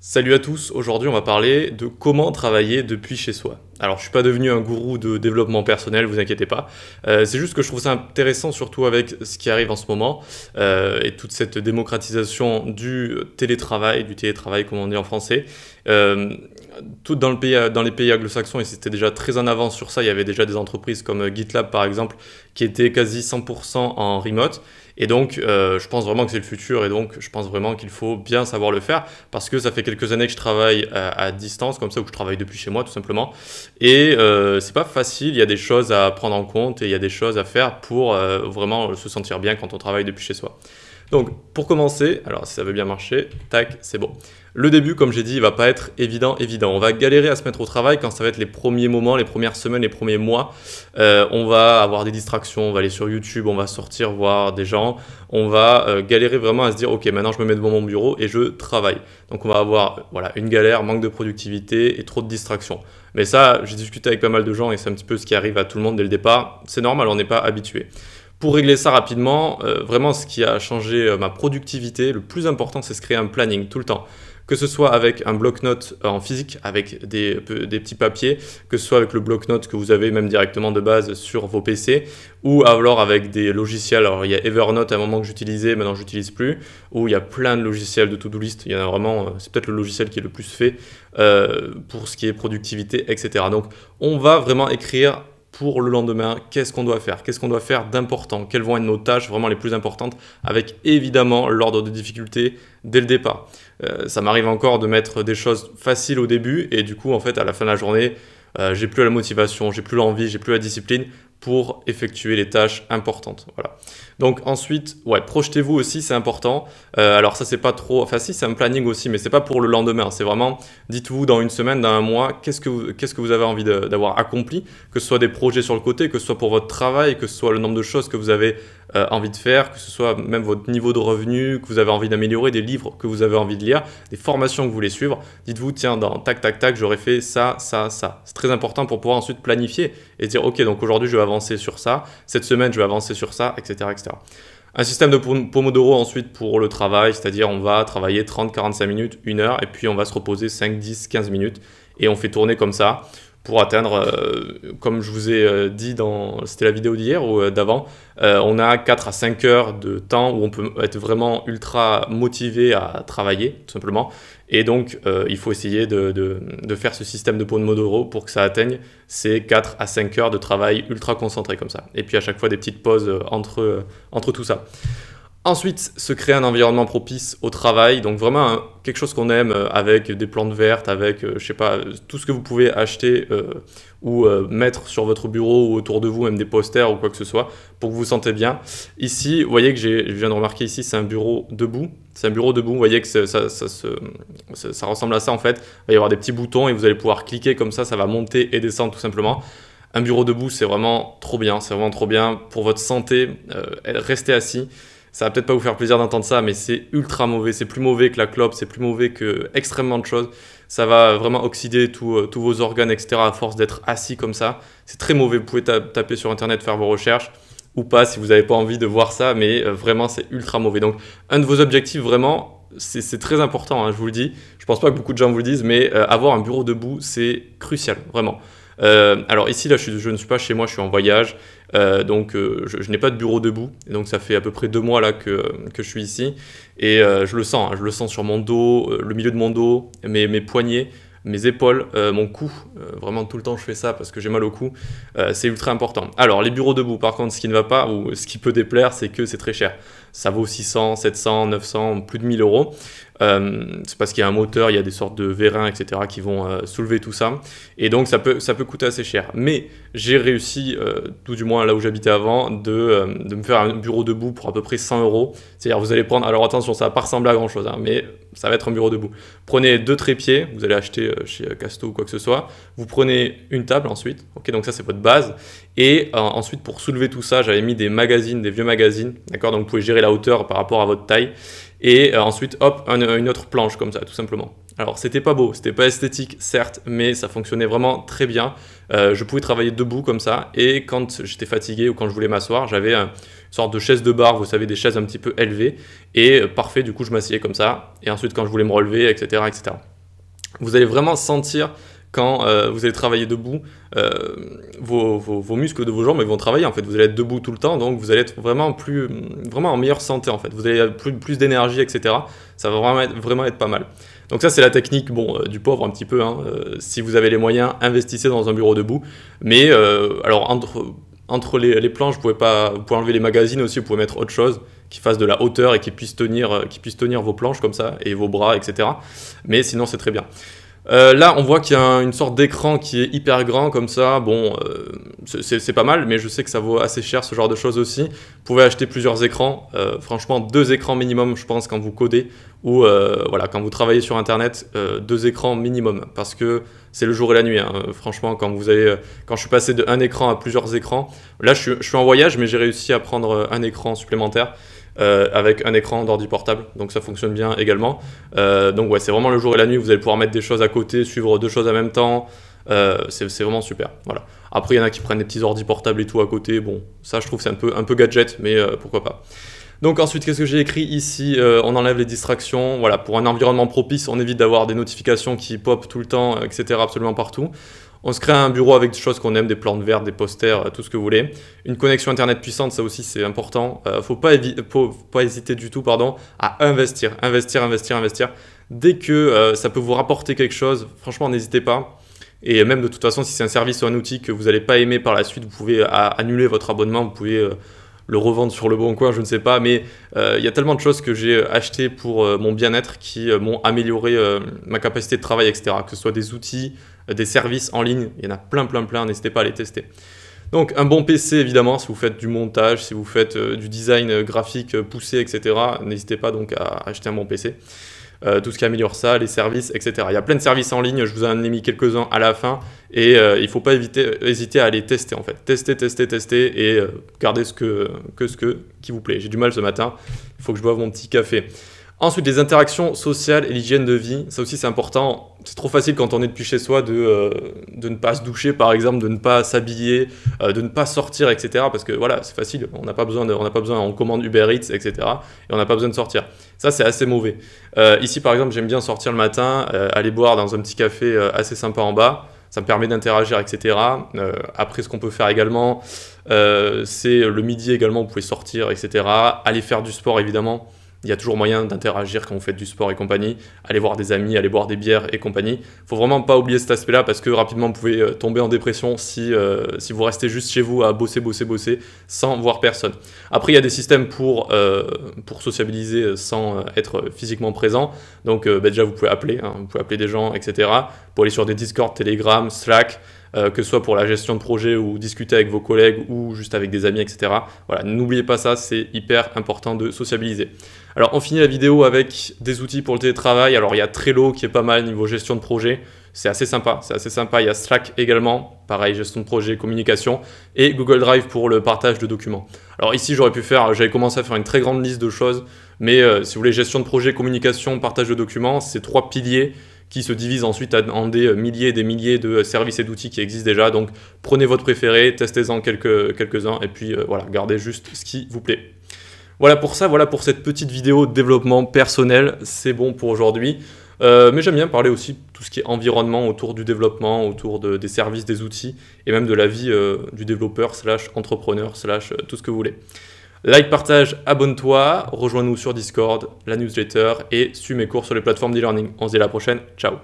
Salut à tous, aujourd'hui on va parler de comment travailler depuis chez soi. Alors je suis pas devenu un gourou de développement personnel, vous inquiétez pas. Euh, c'est juste que je trouve ça intéressant surtout avec ce qui arrive en ce moment euh, et toute cette démocratisation du télétravail, du télétravail comme on dit en français. Euh, tout dans, le pays, euh, dans les pays anglo-saxons, et c'était déjà très en avance sur ça, il y avait déjà des entreprises comme euh, GitLab par exemple, qui étaient quasi 100% en remote. Et donc, euh, je pense vraiment que c'est le futur, et donc je pense vraiment qu'il faut bien savoir le faire, parce que ça fait quelques années que je travaille à, distance, comme ça, ou que je travaille depuis chez moi tout simplement. Et c'est pas facile, il y a des choses à prendre en compte, et il y a des choses à faire pour vraiment se sentir bien quand on travaille depuis chez soi. Donc, pour commencer, alors si ça veut bien marcher, tac, c'est bon. Le début, comme j'ai dit, il va pas être évident, évident. On va galérer à se mettre au travail quand ça va être les premiers moments, les premières semaines, les premiers mois. Euh, on va avoir des distractions, on va aller sur YouTube, on va sortir voir des gens. On va euh, galérer vraiment à se dire, ok, maintenant je me mets devant mon bureau et je travaille. Donc on va avoir voilà une galère, manque de productivité et trop de distractions. Mais ça, j'ai discuté avec pas mal de gens et c'est un petit peu ce qui arrive à tout le monde dès le départ. C'est normal, on n'est pas habitué. Pour régler ça rapidement, euh, vraiment ce qui a changé ma productivité, le plus important, c'est se créer un planning tout le temps que ce soit avec un bloc-notes euh, en physique, avec des, petits papiers, que ce soit avec le bloc-notes que vous avez même directement de base sur vos PC, ou alors avec des logiciels. Alors il y a Evernote à un moment que j'utilisais, maintenant j'utilise plus, ou il y a plein de logiciels de to-do list. Il y en a vraiment, euh, c'est peut-être le logiciel qui est le plus fait euh, pour ce qui est productivité, etc. Donc on va vraiment écrire pour le lendemain, qu'est-ce qu'on doit faire, qu'est-ce qu'on doit faire d'important, quelles vont être nos tâches vraiment les plus importantes, avec évidemment l'ordre de difficulté dès le départ. Euh, ça m'arrive encore de mettre des choses faciles au début et du coup en fait à la fin de la journée, euh, j'ai plus la motivation, j'ai plus l'envie, j'ai plus la discipline pour effectuer les tâches importantes. Voilà. Donc ensuite, ouais, projetez-vous aussi, c'est important. Euh, alors ça c'est pas trop, enfin si c'est un planning aussi, mais c'est pas pour le lendemain. C'est vraiment, dites-vous dans une semaine, dans un mois, qu'est-ce que vous, qu'est-ce que vous avez envie d'avoir accompli, que ce soit des projets sur le côté, que ce soit pour votre travail, que ce soit le nombre de choses que vous avez euh, envie de faire, que ce soit même votre niveau de revenu, que vous avez envie d'améliorer, des livres que vous avez envie de lire, des formations que vous voulez suivre. Dites-vous, tiens, dans tac tac tac, j'aurais fait ça, ça, ça. C'est très important pour pouvoir ensuite planifier et dire ok donc aujourd'hui je vais avancer sur ça, cette semaine je vais avancer sur ça, etc. Un système de Pomodoro ensuite pour le travail, c'est-à-dire on va travailler 30-45 minutes, 1 heure, et puis on va se reposer 5, 10, 15 minutes, et on fait tourner comme ça pour atteindre, euh, comme je vous ai euh, dit dans c'était la vidéo d'hier ou euh, d'avant, on a 4 à 5 heures de temps où on peut être vraiment ultra motivé à travailler, tout simplement. Et donc, il faut essayer de, de, faire ce système de Pomodoro pour que ça atteigne ces 4 à 5 heures de travail ultra concentré comme ça. Et puis à chaque fois des petites pauses entre, entre tout ça. Ensuite, se créer un environnement propice au travail, donc vraiment quelque chose qu'on aime euh, avec des plantes vertes, avec, euh, je sais pas, euh, tout ce que vous pouvez acheter ou mettre sur votre bureau ou autour de vous, même des posters ou quoi que ce soit, pour que vous vous sentez bien. Ici, vous voyez que je viens de remarquer ici, c'est un bureau debout. C'est un bureau debout, vous voyez que ça, ça, ressemble à ça en fait. Il va y avoir des petits boutons et vous allez pouvoir cliquer comme ça, ça va monter et descendre tout simplement. Un bureau debout, c'est vraiment trop bien, c'est vraiment trop bien pour votre santé, restez assis. Ça va peut-être pas vous faire plaisir d'entendre ça, mais c'est ultra mauvais. C'est plus mauvais que la clope, c'est plus mauvais que extrêmement de choses. Ça va vraiment oxyder euh, tous vos organes, etc. à force d'être assis comme ça. C'est très mauvais. Vous pouvez taper sur internet, faire vos recherches ou pas si vous n'avez pas envie de voir ça, mais euh, vraiment c'est ultra mauvais. Donc un de vos objectifs vraiment, c'est très important, hein, je vous le dis. Je pense pas que beaucoup de gens vous le disent, mais euh, avoir un bureau debout, c'est crucial, vraiment. Euh, alors ici, là, je, ne suis pas chez moi, je suis en voyage. Euh, donc euh, je, n'ai pas de bureau debout. Et donc ça fait à peu près deux mois là que, je suis ici. Et je le sens, hein, je le sens sur mon dos, le milieu de mon dos, mes, poignets mes épaules, mon cou. vraiment tout le temps je fais ça parce que j'ai mal au cou. c'est ultra important. Alors les bureaux debout, par contre, ce qui ne va pas ou ce qui peut déplaire, c'est que c'est très cher ça vaut 600, 700, 900, plus de 1000 euros. Euh, c'est parce qu'il y a un moteur, il y a des sortes de vérins, etc., qui vont euh, soulever tout ça. Et donc, ça peut, ça peut coûter assez cher. Mais j'ai réussi, euh, tout du moins là où j'habitais avant, de, de, me faire un bureau debout pour à peu près 100 euros. C'est-à-dire, vous allez prendre, alors attention, ça va pas à grand-chose, hein, mais ça va être un bureau debout. Prenez deux trépieds, vous allez acheter chez Casto ou quoi que ce soit. Vous prenez une table ensuite. Ok, donc ça, c'est votre base. Et ensuite, pour soulever tout ça, j'avais mis des magazines, des vieux magazines. D'accord Donc, vous pouvez gérer la hauteur par rapport à votre taille. Et euh, ensuite, hop, une autre planche comme ça, tout simplement. Alors, c'était pas beau, c'était pas esthétique, certes, mais ça fonctionnait vraiment très bien. Euh, je pouvais travailler debout comme ça, et quand j'étais fatigué ou quand je voulais m'asseoir, j'avais une sorte de chaise de bar, vous savez, des chaises un petit peu élevées, et euh, parfait, du coup, je m'asseyais comme ça, et ensuite, quand je voulais me relever, etc., etc. Vous allez vraiment sentir quand euh, vous allez travailler debout, euh, vos, muscles de vos jambes vont travailler en fait. Vous allez être debout tout le temps, donc vous allez être vraiment, plus, vraiment en meilleure santé en fait. Vous allez avoir plus, plus d'énergie, etc. Ça va vraiment être, vraiment être pas mal. Donc ça c'est la technique bon, euh, du pauvre un petit peu. Hein. si vous avez les moyens, investissez dans un bureau debout. Mais alors entre, entre les, les, planches, vous pouvez, pas, vous pouvez enlever les magazines aussi, vous pouvez mettre autre chose qui fasse de la hauteur et qui puisse tenir, qui puisse tenir vos planches comme ça et vos bras, etc. Mais sinon c'est très bien. Euh, là, on voit qu'il y a une sorte d'écran qui est hyper grand comme ça. Bon, euh, c'est pas mal, mais je sais que ça vaut assez cher ce genre de choses aussi. Vous pouvez acheter plusieurs écrans. Euh, franchement, deux écrans minimum, je pense, quand vous codez ou voilà, quand vous travaillez sur Internet, deux écrans minimum parce que c'est le jour et la nuit. Hein. Franchement, quand je suis passé de un écran à plusieurs écrans, là, je suis en voyage, mais j'ai réussi à prendre un écran supplémentaire. Euh, avec un écran d'ordi portable. Donc ça fonctionne bien également. Euh, donc ouais, c'est vraiment le jour et la nuit. Vous allez pouvoir mettre des choses à côté, suivre deux choses en même temps. Euh, c'est vraiment super. Voilà. Après, il y en a qui prennent des petits ordi portables et tout à côté. Bon, ça, je trouve c'est un peu, un peu gadget, mais pourquoi pas. Donc ensuite, qu'est-ce que j'ai écrit ici On enlève les distractions. Voilà, pour un environnement propice, on évite d'avoir des notifications qui pop tout le temps, etc. Absolument partout. On se crée un bureau avec des choses qu'on aime, des plantes vertes, des posters, euh, tout ce que vous voulez. Une connexion internet puissante, ça aussi c'est important. Il euh, faut pas, faut pas hésiter du tout, pardon, à investir, investir, investir, investir. Dès que euh, ça peut vous rapporter quelque chose, franchement n'hésitez pas. Et même de toute façon, si c'est un service ou un outil que vous n'allez pas aimer par la suite, vous pouvez annuler votre abonnement, vous pouvez le revendre sur le bon coin, je ne sais pas, mais euh, il y a tellement de choses que j'ai euh, achetées pour euh, mon bien-être qui m'ont amélioré ma capacité de travail, etc. Que ce soit des outils, des services en ligne, il y en a plein, plein, plein, n'hésitez pas à les tester. Donc un bon PC évidemment, si vous faites du montage, si vous faites du design graphique poussé, etc. N'hésitez pas donc à acheter un bon PC. tout ce qui améliore ça, les services, etc. Il y a plein de services en ligne, je vous en ai mis quelques-uns à la fin. Et euh, il ne faut pas hésiter à aller tester en fait. Tester, tester, tester et euh, garder ce que, ce que, qui vous plaît. J'ai du mal ce matin, il faut que je boive mon petit café. Ensuite, les interactions sociales et l'hygiène de vie, ça aussi c'est important. C'est trop facile quand on est depuis chez soi de, euh, ne pas se doucher par exemple, de ne pas s'habiller, de ne pas sortir, etc. Parce que voilà, c'est facile, on n'a pas besoin, on pas besoin, on commande Uber Eats, etc. Et on n'a pas besoin de sortir. Ça c'est assez mauvais. ici par exemple, j'aime bien sortir le matin, aller boire dans un petit café assez sympa en bas ça me permet d'interagir, etc. Euh, après, ce qu'on peut faire également, euh, c'est le midi également, vous pouvez sortir, etc. Aller faire du sport, évidemment il y a toujours moyen d'interagir quand vous faites du sport et compagnie, aller voir des amis, aller boire des bières et compagnie. Il Faut vraiment pas oublier cet aspect-là parce que rapidement vous pouvez euh, tomber en dépression si, euh, si vous restez juste chez vous à bosser, bosser, bosser sans voir personne. Après, il y a des systèmes pour, euh, pour sociabiliser sans être physiquement présent. Donc bah, déjà, vous pouvez appeler, hein. vous pouvez appeler des gens, etc. Pour aller sur des Discord, Telegram, Slack. Euh, que ce soit pour la gestion de projet ou discuter avec vos collègues ou juste avec des amis, etc. Voilà, n'oubliez pas ça, c'est hyper important de sociabiliser. Alors on finit la vidéo avec des outils pour le télétravail. Alors il y a Trello qui est pas mal niveau gestion de projet, c'est assez sympa, c'est assez sympa. Il y a Slack également, pareil gestion de projet, communication, et Google Drive pour le partage de documents. Alors ici j'aurais pu faire, j'avais commencé à faire une très grande liste de choses, mais euh, si vous voulez gestion de projet, communication, partage de documents, c'est trois piliers qui se divise ensuite en des milliers et des milliers de services et d'outils qui existent déjà. Donc prenez votre préféré, testez-en quelques, quelques-uns, et puis euh, voilà, gardez juste ce qui vous plaît. Voilà pour ça, voilà pour cette petite vidéo de développement personnel, c'est bon pour aujourd'hui. Euh, mais j'aime bien parler aussi de tout ce qui est environnement autour du développement, autour des services, des outils, et même de la vie euh, du développeur slash entrepreneur slash tout ce que vous voulez. Like, partage, abonne-toi, rejoins-nous sur Discord, la newsletter et suis mes cours sur les plateformes d'e-learning. On se dit à la prochaine, ciao